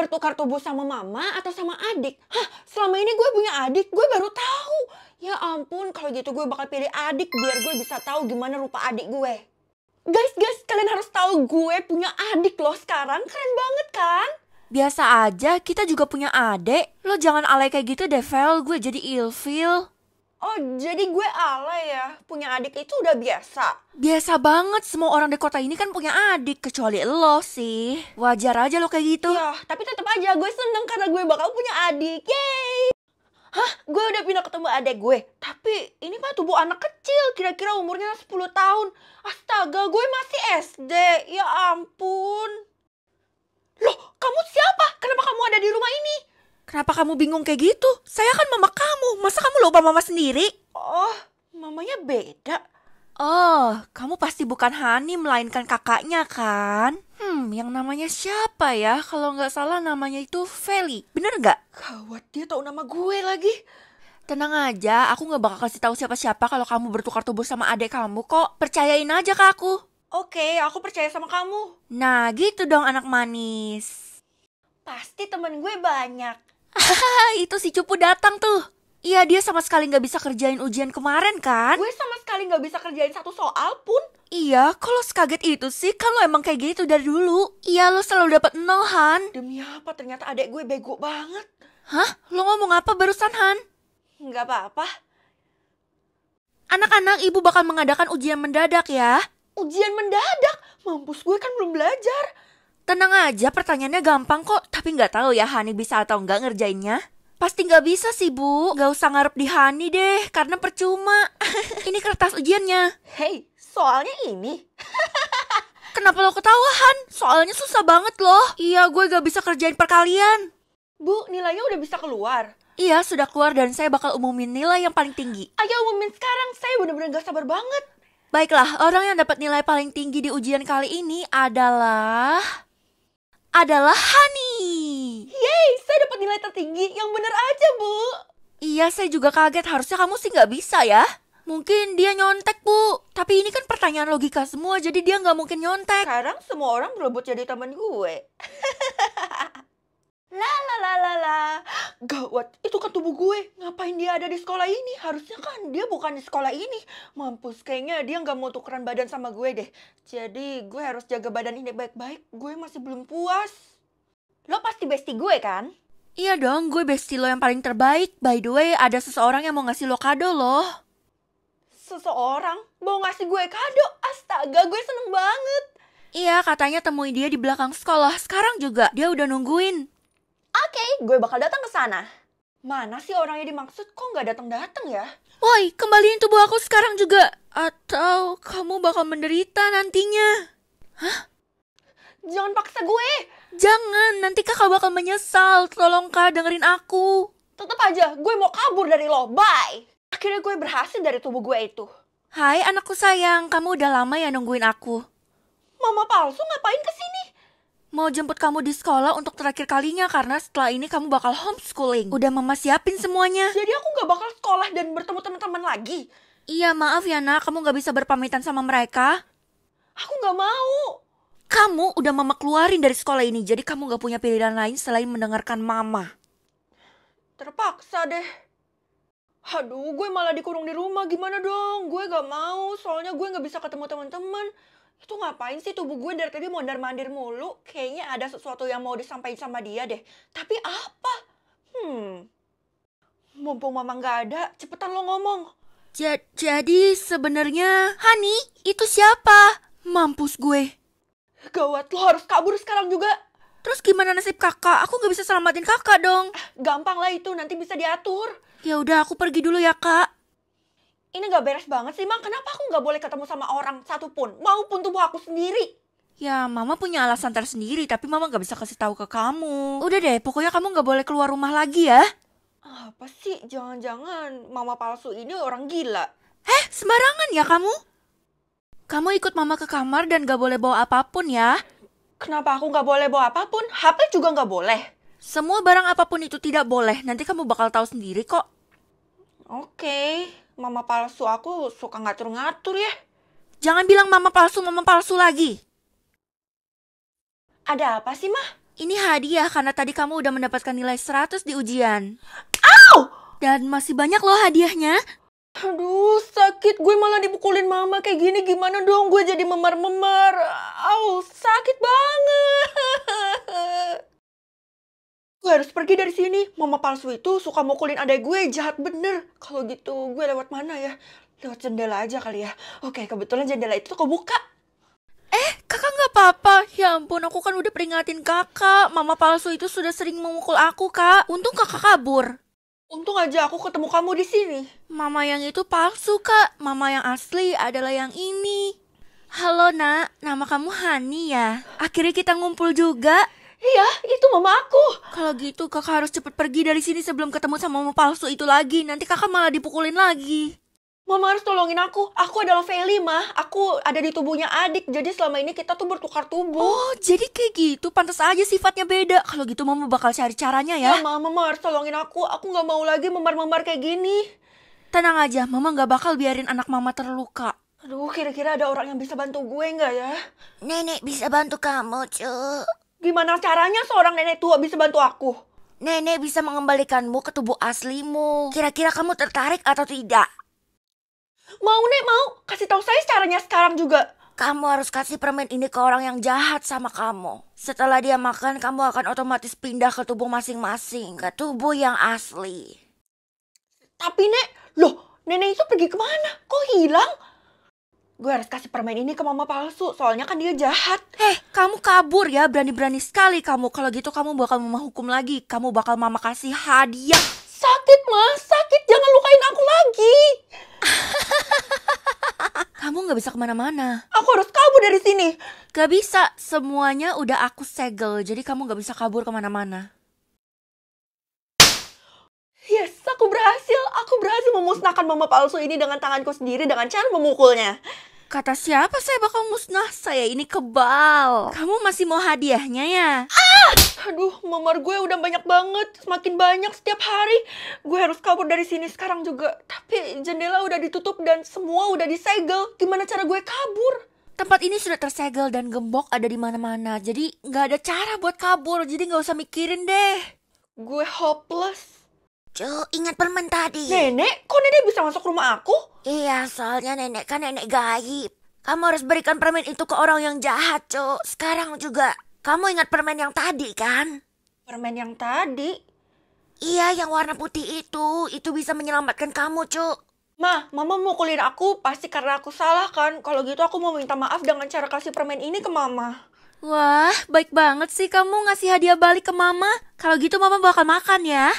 bertukar tubuh sama mama atau sama adik? Hah, selama ini gue punya adik, gue baru tahu. Ya ampun, kalau gitu gue bakal pilih adik biar gue bisa tahu gimana rupa adik gue. Guys, guys, kalian harus tahu gue punya adik loh sekarang. Keren banget kan? Biasa aja, kita juga punya adik. Lo jangan alay kayak gitu deh, Vel. Gue jadi ilfil. Oh, jadi gue ala ya. Punya adik itu udah biasa. Biasa banget. Semua orang di kota ini kan punya adik. Kecuali lo sih. Wajar aja lo kayak gitu. Ya, tapi tetap aja gue seneng karena gue bakal punya adik. Yeay! Hah? Gue udah pindah ketemu adik gue. Tapi ini mah tubuh anak kecil. Kira-kira umurnya 10 tahun. Astaga, gue masih SD. Ya ampun. Loh, kamu siapa? Kenapa kamu ada di rumah ini? Kenapa kamu bingung kayak gitu? Saya kan mama kamu, masa kamu lupa mama sendiri? Oh, mamanya beda. Oh, kamu pasti bukan Hani melainkan kakaknya kan? Hmm, yang namanya siapa ya? Kalau nggak salah namanya itu Feli, bener nggak? Kawat dia tahu nama gue lagi. Tenang aja, aku nggak bakal kasih tahu siapa-siapa kalau kamu bertukar tubuh sama adik kamu kok. Percayain aja ke aku. Oke, aku percaya sama kamu. Nah, gitu dong anak manis. Pasti temen gue banyak itu si Cupu datang tuh. Iya, dia sama sekali nggak bisa kerjain ujian kemarin kan? Gue sama sekali nggak bisa kerjain satu soal pun. Iya, kalau sekaget itu sih kan lo emang kayak gitu dari dulu. Iya, lo selalu dapat nol, Han. Demi apa? Ternyata adek gue bego banget. Hah? Lo ngomong apa barusan, Han? Nggak apa-apa. Anak-anak, ibu bakal mengadakan ujian mendadak ya. Ujian mendadak? Mampus gue kan belum belajar. Tenang aja, pertanyaannya gampang kok. Tapi nggak tahu ya Hani bisa atau nggak ngerjainnya. Pasti nggak bisa sih, Bu. Gak usah ngarep di Hani deh, karena percuma. ini kertas ujiannya. Hei, soalnya ini. Kenapa lo ketawa, Soalnya susah banget loh. Iya, gue gak bisa kerjain perkalian. Bu, nilainya udah bisa keluar. Iya, sudah keluar dan saya bakal umumin nilai yang paling tinggi. Ayo umumin sekarang, saya bener-bener gak sabar banget. Baiklah, orang yang dapat nilai paling tinggi di ujian kali ini adalah adalah Hani. Yeay, saya dapat nilai tertinggi. Yang benar aja, Bu. Iya, saya juga kaget. Harusnya kamu sih nggak bisa ya. Mungkin dia nyontek, Bu. Tapi ini kan pertanyaan logika semua, jadi dia nggak mungkin nyontek. Sekarang semua orang berebut jadi teman gue. La la la la la. Gawat, itu kan tubuh gue. Ngapain dia ada di sekolah ini? Harusnya kan dia bukan di sekolah ini. Mampus, kayaknya dia nggak mau tukeran badan sama gue deh. Jadi gue harus jaga badan ini baik-baik. Gue masih belum puas. Lo pasti besti gue kan? Iya dong, gue besti lo yang paling terbaik. By the way, ada seseorang yang mau ngasih lo kado loh. Seseorang? Mau ngasih gue kado? Astaga, gue seneng banget. Iya, katanya temui dia di belakang sekolah. Sekarang juga, dia udah nungguin okay, gue bakal datang ke sana. Mana sih orang yang dimaksud kok nggak datang-datang ya? Woi, kembaliin tubuh aku sekarang juga. Atau kamu bakal menderita nantinya. Hah? Jangan paksa gue. Jangan, nanti kakak bakal menyesal. Tolong kak, dengerin aku. Tetap aja, gue mau kabur dari lo. Bye. Akhirnya gue berhasil dari tubuh gue itu. Hai anakku sayang, kamu udah lama ya nungguin aku. Mama palsu ngapain kesini? Mau jemput kamu di sekolah untuk terakhir kalinya karena setelah ini kamu bakal homeschooling. Udah mama siapin semuanya. Jadi aku gak bakal sekolah dan bertemu teman-teman lagi. Iya maaf ya nak, kamu gak bisa berpamitan sama mereka. Aku gak mau. Kamu udah mama keluarin dari sekolah ini, jadi kamu gak punya pilihan lain selain mendengarkan mama. Terpaksa deh. Aduh, gue malah dikurung di rumah, gimana dong? Gue gak mau, soalnya gue gak bisa ketemu teman-teman. Itu ngapain sih tubuh gue dari tadi mondar-mandir mulu? Kayaknya ada sesuatu yang mau disampaikan sama dia deh. Tapi apa? Hmm. Mumpung mama nggak ada, cepetan lo ngomong. Ja jadi sebenarnya Hani itu siapa? Mampus gue. Gawat, lo harus kabur sekarang juga. Terus gimana nasib kakak? Aku nggak bisa selamatin kakak dong. Eh, gampang lah itu, nanti bisa diatur. Ya udah, aku pergi dulu ya kak ini gak beres banget sih, Mang. Kenapa aku gak boleh ketemu sama orang satupun, maupun tubuh aku sendiri? Ya, Mama punya alasan tersendiri, tapi Mama gak bisa kasih tahu ke kamu. Udah deh, pokoknya kamu gak boleh keluar rumah lagi ya. Apa sih? Jangan-jangan Mama palsu ini orang gila. Eh, sembarangan ya kamu? Kamu ikut Mama ke kamar dan gak boleh bawa apapun ya. Kenapa aku gak boleh bawa apapun? HP juga gak boleh. Semua barang apapun itu tidak boleh. Nanti kamu bakal tahu sendiri kok. Oke, mama palsu aku suka ngatur-ngatur ya. Jangan bilang mama palsu, mama palsu lagi. Ada apa sih, Mah? Ini hadiah karena tadi kamu udah mendapatkan nilai 100 di ujian. Au! Dan masih banyak loh hadiahnya. Aduh, sakit. Gue malah dipukulin mama kayak gini. Gimana dong gue jadi memar-memar. Au, sakit banget. Gue harus pergi dari sini. Mama palsu itu suka mukulin adek gue, jahat bener. Kalau gitu gue lewat mana ya? Lewat jendela aja kali ya. Oke, kebetulan jendela itu tuh kebuka. Eh, kakak nggak apa-apa. Ya ampun, aku kan udah peringatin kakak. Mama palsu itu sudah sering memukul aku, kak. Untung kakak kabur. Untung aja aku ketemu kamu di sini. Mama yang itu palsu, Kak. Mama yang asli adalah yang ini. Halo, Nak. Nama kamu Hani ya? Akhirnya kita ngumpul juga. Iya, itu mama aku. Kalau gitu kakak harus cepat pergi dari sini sebelum ketemu sama mama palsu itu lagi. Nanti kakak malah dipukulin lagi. Mama harus tolongin aku. Aku adalah Feli, Ma. Aku ada di tubuhnya adik. Jadi selama ini kita tuh bertukar tubuh. Oh, jadi kayak gitu. Pantas aja sifatnya beda. Kalau gitu Mama bakal cari caranya ya. Mama, iya, Mama harus tolongin aku. Aku gak mau lagi memar-memar kayak gini. Tenang aja, Mama gak bakal biarin anak Mama terluka. Aduh, kira-kira ada orang yang bisa bantu gue gak ya? Nenek bisa bantu kamu, cuy. Gimana caranya seorang nenek tua bisa bantu aku? Nenek bisa mengembalikanmu ke tubuh aslimu. Kira-kira kamu tertarik atau tidak? Mau, Nek, mau. Kasih tahu saya caranya sekarang juga. Kamu harus kasih permen ini ke orang yang jahat sama kamu. Setelah dia makan, kamu akan otomatis pindah ke tubuh masing-masing, ke tubuh yang asli. Tapi, Nek, loh, nenek itu pergi kemana? Kok hilang? gue harus kasih permen ini ke mama palsu, soalnya kan dia jahat. Eh, kamu kabur ya, berani-berani sekali kamu. Kalau gitu kamu bakal mama hukum lagi, kamu bakal mama kasih hadiah. Sakit mas, sakit, jangan lukain aku lagi. kamu nggak bisa kemana-mana. Aku harus kabur dari sini. Gak bisa, semuanya udah aku segel, jadi kamu nggak bisa kabur kemana-mana. Yes, aku berhasil. Aku berhasil memusnahkan mama palsu ini dengan tanganku sendiri dengan cara memukulnya. Kata siapa saya bakal musnah? Saya ini kebal. Kamu masih mau hadiahnya ya? Ah! Aduh, nomor gue udah banyak banget. Semakin banyak setiap hari. Gue harus kabur dari sini sekarang juga. Tapi jendela udah ditutup dan semua udah disegel. Gimana cara gue kabur? Tempat ini sudah tersegel dan gembok ada di mana-mana. Jadi nggak ada cara buat kabur. Jadi nggak usah mikirin deh. Gue hopeless. Jo, ingat permen tadi. Nenek, kok nenek bisa masuk rumah aku? Iya, soalnya nenek kan nenek gaib. Kamu harus berikan permen itu ke orang yang jahat, cok. Sekarang juga. Kamu ingat permen yang tadi, kan? Permen yang tadi? Iya, yang warna putih itu. Itu bisa menyelamatkan kamu, cok. Ma, mama mukulin aku pasti karena aku salah kan. Kalau gitu aku mau minta maaf dengan cara kasih permen ini ke mama. Wah, baik banget sih kamu ngasih hadiah balik ke mama. Kalau gitu mama bakal makan ya.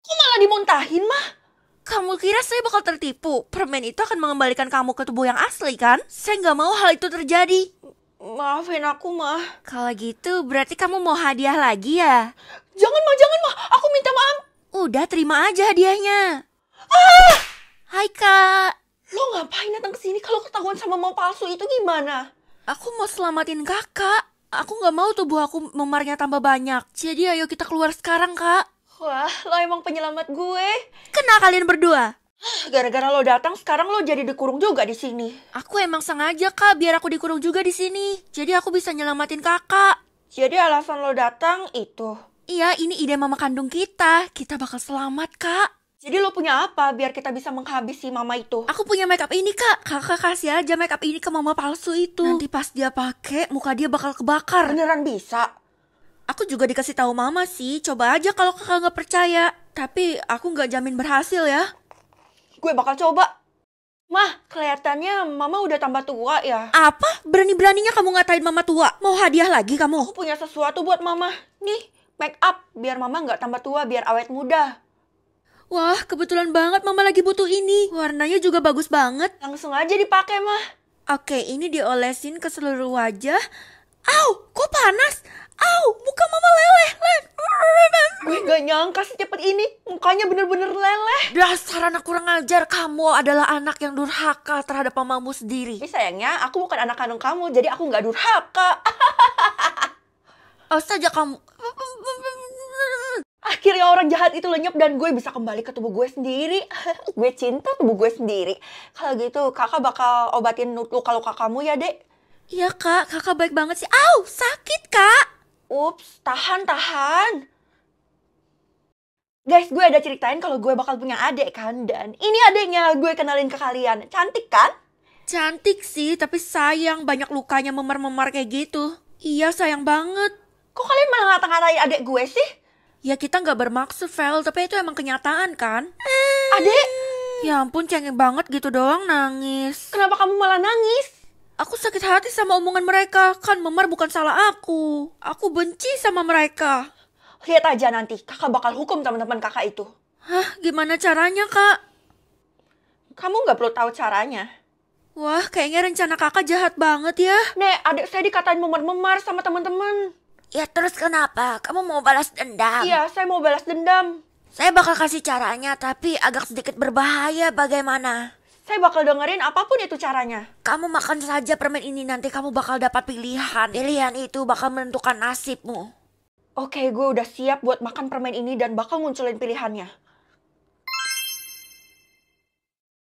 Kok malah dimuntahin, mah? Kamu kira saya bakal tertipu? Permen itu akan mengembalikan kamu ke tubuh yang asli, kan? Saya nggak mau hal itu terjadi. Maafin aku, mah. Kalau gitu, berarti kamu mau hadiah lagi ya? Jangan, mah, jangan, mah. Aku minta maaf. Udah, terima aja hadiahnya. Ah! Hai, Kak. Lo ngapain datang ke sini kalau ketahuan sama mau palsu itu gimana? Aku mau selamatin kakak. Aku nggak mau tubuh aku memarnya tambah banyak. Jadi ayo kita keluar sekarang, Kak. Wah, lo emang penyelamat gue. Kena kalian berdua. Gara-gara lo datang, sekarang lo jadi dikurung juga di sini. Aku emang sengaja, Kak, biar aku dikurung juga di sini. Jadi aku bisa nyelamatin kakak. Jadi alasan lo datang itu? Iya, ini ide mama kandung kita. Kita bakal selamat, Kak. Jadi lo punya apa biar kita bisa menghabisi mama itu? Aku punya makeup ini kak, kakak kasih aja makeup ini ke mama palsu itu. Nanti pas dia pakai, muka dia bakal kebakar. Beneran bisa? Aku juga dikasih tahu mama sih, coba aja kalau kakak nggak percaya. Tapi aku nggak jamin berhasil ya. Gue bakal coba. Mah, kelihatannya mama udah tambah tua ya. Apa? Berani-beraninya kamu ngatain mama tua? Mau hadiah lagi kamu? Aku punya sesuatu buat mama. Nih, make up biar mama nggak tambah tua, biar awet muda. Wah, kebetulan banget mama lagi butuh ini. Warnanya juga bagus banget. Langsung aja dipakai, mah. Oke, ini diolesin ke seluruh wajah. Au, kok panas? Au, muka mama leleh, leleh. Gue gak nyangka secepat ini, mukanya bener-bener leleh. Dasar anak kurang ajar, kamu adalah anak yang durhaka terhadap mamamu sendiri. Tapi sayangnya, aku bukan anak kandung kamu, jadi aku gak durhaka. Awas saja kamu. Akhirnya orang jahat itu lenyap dan gue bisa kembali ke tubuh gue sendiri. gue cinta tubuh gue sendiri. Kalau gitu kakak bakal obatin luka-luka kamu ya dek. Iya kak, kakak baik banget sih. Au, sakit kak. Ups, tahan, tahan. Guys, gue ada ceritain kalau gue bakal punya adik kan, dan ini adiknya gue kenalin ke kalian. Cantik kan? Cantik sih, tapi sayang banyak lukanya memar-memar kayak gitu. Iya, sayang banget. Kok kalian malah ngata-ngatain adik gue sih? Ya kita nggak bermaksud, Vel, tapi itu emang kenyataan kan? Adek? Ya ampun, cengeng banget gitu doang nangis. Kenapa kamu malah nangis? Aku sakit hati sama omongan mereka. Kan Memar bukan salah aku. Aku benci sama mereka. Lihat aja nanti, kakak bakal hukum teman-teman kakak itu. Hah, gimana caranya, Kak? Kamu nggak perlu tahu caranya. Wah, kayaknya rencana kakak jahat banget ya. Nek, adik saya dikatain memar-memar sama teman-teman. Ya terus kenapa? Kamu mau balas dendam? Iya, saya mau balas dendam. Saya bakal kasih caranya, tapi agak sedikit berbahaya bagaimana? Saya bakal dengerin apapun itu caranya. Kamu makan saja permen ini nanti kamu bakal dapat pilihan. Pilihan itu bakal menentukan nasibmu. Oke, gue udah siap buat makan permen ini dan bakal munculin pilihannya.